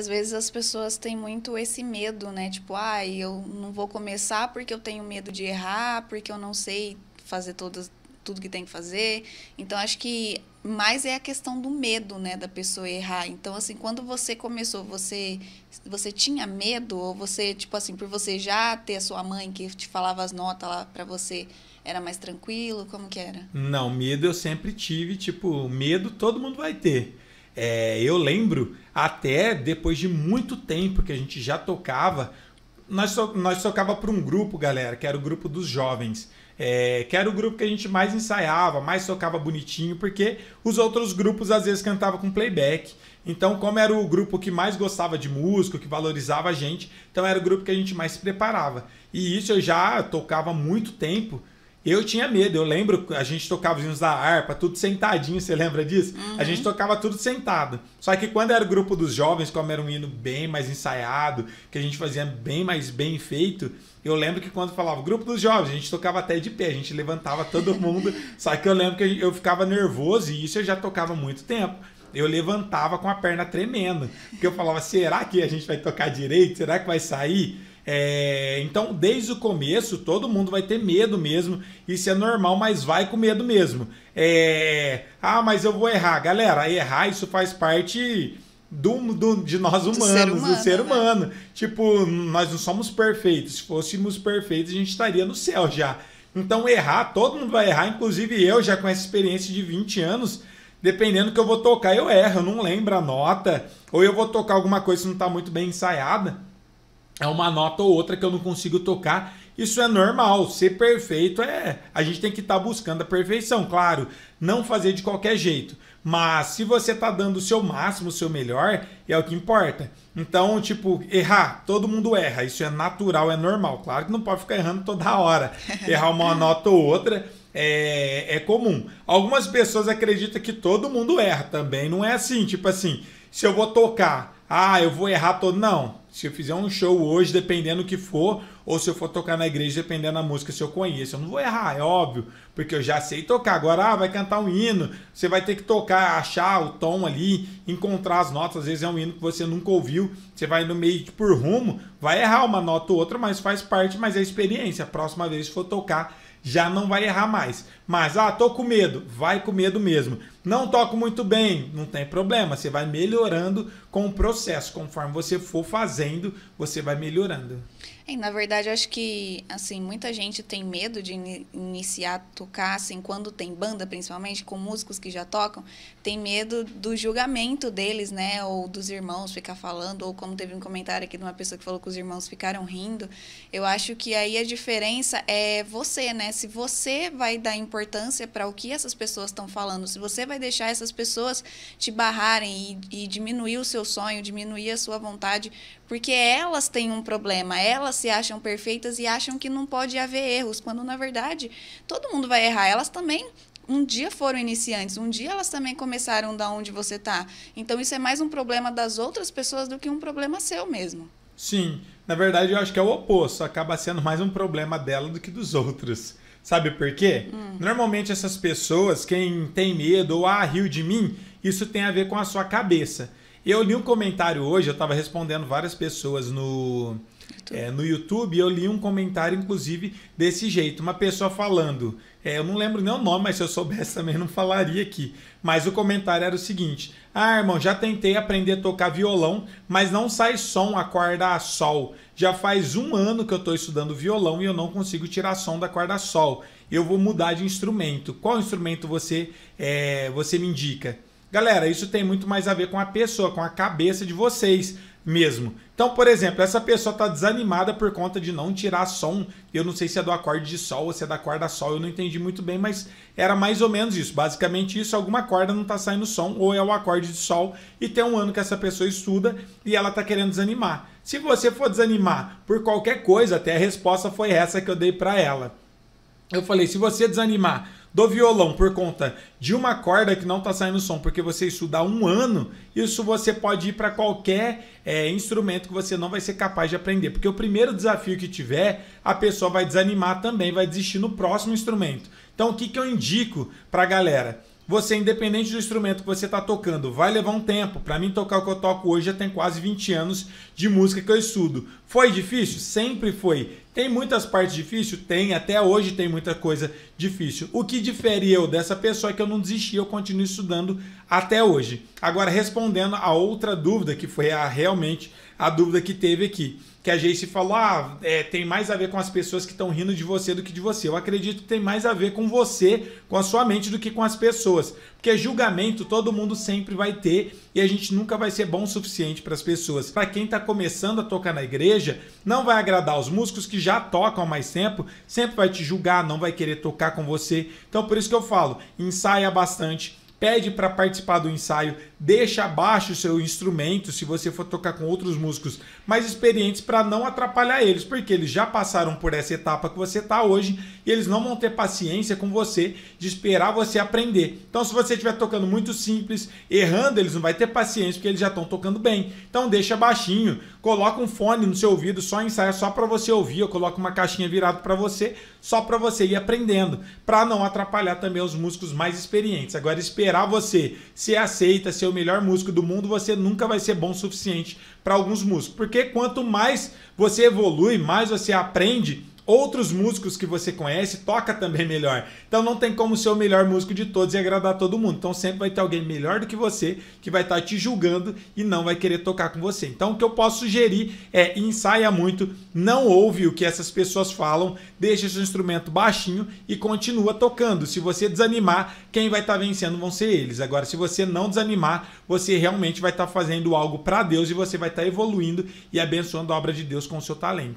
às vezes as pessoas têm muito esse medo, né? Tipo, ah, eu não vou começar porque eu tenho medo de errar, porque eu não sei fazer todas, tudo que tem que fazer. Então, acho que mais é a questão do medo, né, da pessoa errar. Então, assim, quando você começou, você você tinha medo ou você, tipo assim, por você já ter a sua mãe que te falava as notas lá para você, era mais tranquilo? Como que era? Não, medo eu sempre tive, tipo, medo todo mundo vai ter. É, eu lembro até depois de muito tempo que a gente já tocava, nós, to nós tocava para um grupo, galera, que era o grupo dos jovens. É, que era o grupo que a gente mais ensaiava, mais tocava bonitinho, porque os outros grupos às vezes cantava com playback. Então, como era o grupo que mais gostava de música, que valorizava a gente, então era o grupo que a gente mais se preparava. E isso eu já tocava há muito tempo, eu tinha medo, eu lembro, a gente tocava os hinos da harpa, tudo sentadinho, você lembra disso? Uhum. A gente uhum. tocava tudo sentado. Só que quando era o grupo dos jovens, como era um hino bem mais ensaiado, que a gente fazia bem mais bem feito, eu lembro que quando falava grupo dos jovens, a gente tocava até de pé, a gente levantava todo mundo. só que eu lembro que eu ficava nervoso e isso eu já tocava há muito tempo eu levantava com a perna tremendo. Porque eu falava, será que a gente vai tocar direito? Será que vai sair? É, então, desde o começo, todo mundo vai ter medo mesmo. Isso é normal, mas vai com medo mesmo. É, ah, mas eu vou errar. Galera, errar isso faz parte do, do de nós humanos, do ser né? humano. Do ser humano. Né? Tipo, nós não somos perfeitos. Se fôssemos perfeitos, a gente estaria no céu já. Então, errar, todo mundo vai errar, inclusive eu, já com essa experiência de 20 anos dependendo que eu vou tocar, eu erro, eu não lembro a nota, ou eu vou tocar alguma coisa que não está muito bem ensaiada é uma nota ou outra que eu não consigo tocar. Isso é normal. Ser perfeito é. A gente tem que estar tá buscando a perfeição, claro. Não fazer de qualquer jeito. Mas se você está dando o seu máximo, o seu melhor, é o que importa. Então, tipo, errar, todo mundo erra. Isso é natural, é normal. Claro que não pode ficar errando toda hora. Errar uma nota ou outra é, é comum. Algumas pessoas acreditam que todo mundo erra também. Não é assim, tipo assim, se eu vou tocar, ah, eu vou errar todo. Não se eu fizer um show hoje, dependendo do que for, ou se eu for tocar na igreja, dependendo da música, se eu conheço, eu não vou errar, é óbvio, porque eu já sei tocar. Agora, ah, vai cantar um hino, você vai ter que tocar, achar o tom ali, encontrar as notas. Às vezes é um hino que você nunca ouviu, você vai no meio tipo, por rumo, vai errar uma nota ou outra, mas faz parte, mas é experiência. A próxima vez que for tocar, já não vai errar mais. Mas, ah, tô com medo, vai com medo mesmo. Não toco muito bem, não tem problema, você vai melhorando com o processo. Conforme você for fazendo, você vai melhorando. É, na verdade, acho que assim muita gente tem medo de in iniciar a tocar, assim, quando tem banda, principalmente com músicos que já tocam, tem medo do julgamento deles, né? Ou dos irmãos ficar falando, ou como teve um comentário aqui de uma pessoa que falou que os irmãos ficaram rindo. Eu acho que aí a diferença é você, né? Se você vai dar importância para o que essas pessoas estão falando, se você vai deixar essas pessoas te barrarem e, e diminuir o seu sonho, diminuir a sua vontade, porque elas têm um problema, elas se acham perfeitas e acham que não pode haver erros, quando na verdade todo mundo vai errar. Elas também um dia foram iniciantes, um dia elas também começaram da onde você está. Então isso é mais um problema das outras pessoas do que um problema seu mesmo. Sim, na verdade eu acho que é o oposto, acaba sendo mais um problema dela do que dos outros. Sabe por quê? Hum. Normalmente essas pessoas, quem tem medo ou ah, riu de mim, isso tem a ver com a sua cabeça. Eu li um comentário hoje, eu estava respondendo várias pessoas no, YouTube. É, no YouTube eu li um comentário, inclusive, desse jeito. Uma pessoa falando. É, eu não lembro nem o nome, mas se eu soubesse também não falaria aqui. Mas o comentário era o seguinte: Ah, irmão, já tentei aprender a tocar violão, mas não sai som a corda a sol. Já faz um ano que eu estou estudando violão e eu não consigo tirar som da corda a sol. Eu vou mudar de instrumento. Qual instrumento você, é, você me indica? Galera, isso tem muito mais a ver com a pessoa, com a cabeça de vocês mesmo. Então, por exemplo, essa pessoa está desanimada por conta de não tirar som. Eu não sei se é do acorde de sol ou se é da corda sol, eu não entendi muito bem, mas era mais ou menos isso. Basicamente isso, alguma corda não está saindo som ou é o acorde de sol e tem um ano que essa pessoa estuda e ela está querendo desanimar. Se você for desanimar por qualquer coisa, até a resposta foi essa que eu dei para ela. Eu falei, se você desanimar do violão por conta de uma corda que não está saindo som, porque você estudar um ano, isso você pode ir para qualquer é, instrumento que você não vai ser capaz de aprender. Porque o primeiro desafio que tiver, a pessoa vai desanimar também, vai desistir no próximo instrumento. Então, o que, que eu indico para a galera? Você, independente do instrumento que você está tocando, vai levar um tempo. Para mim, tocar o que eu toco hoje já tem quase 20 anos de música que eu estudo. Foi difícil? Sempre foi. Tem muitas partes difíceis? Tem, até hoje tem muita coisa difícil. O que difere eu dessa pessoa é que eu não desisti, eu continuo estudando até hoje. Agora, respondendo a outra dúvida, que foi a, realmente a dúvida que teve aqui, que a Jace falou: ah, é, tem mais a ver com as pessoas que estão rindo de você do que de você. Eu acredito que tem mais a ver com você, com a sua mente, do que com as pessoas. Porque julgamento todo mundo sempre vai ter e a gente nunca vai ser bom o suficiente para as pessoas. Para quem está começando a tocar na igreja, não vai agradar os músicos que já já tocam há mais tempo sempre vai te julgar, não vai querer tocar com você. Então por isso que eu falo, ensaia bastante, pede para participar do ensaio, deixa abaixo o seu instrumento se você for tocar com outros músicos mais experientes para não atrapalhar eles, porque eles já passaram por essa etapa que você está hoje e eles não vão ter paciência com você de esperar você aprender. Então, se você estiver tocando muito simples, errando, eles não vai ter paciência porque eles já estão tocando bem. Então, deixa baixinho, coloca um fone no seu ouvido, só ensaia só para você ouvir, ou coloca uma caixinha virada para você, só para você ir aprendendo, para não atrapalhar também os músicos mais experientes. Agora, esperar você se aceita, se o melhor músico do mundo, você nunca vai ser bom o suficiente para alguns músicos. Porque quanto mais você evolui, mais você aprende, outros músicos que você conhece, toca também melhor. Então não tem como ser o melhor músico de todos e agradar todo mundo. Então sempre vai ter alguém melhor do que você que vai estar tá te julgando e não vai querer tocar com você. Então o que eu posso sugerir é ensaia muito, não ouve o que essas pessoas falam, deixa seu instrumento baixinho e continua tocando. Se você desanimar, quem vai estar tá vencendo vão ser eles. Agora, se você não desanimar, você realmente vai estar tá fazendo algo para Deus e você vai estar evoluindo e abençoando a obra de Deus com o seu talento.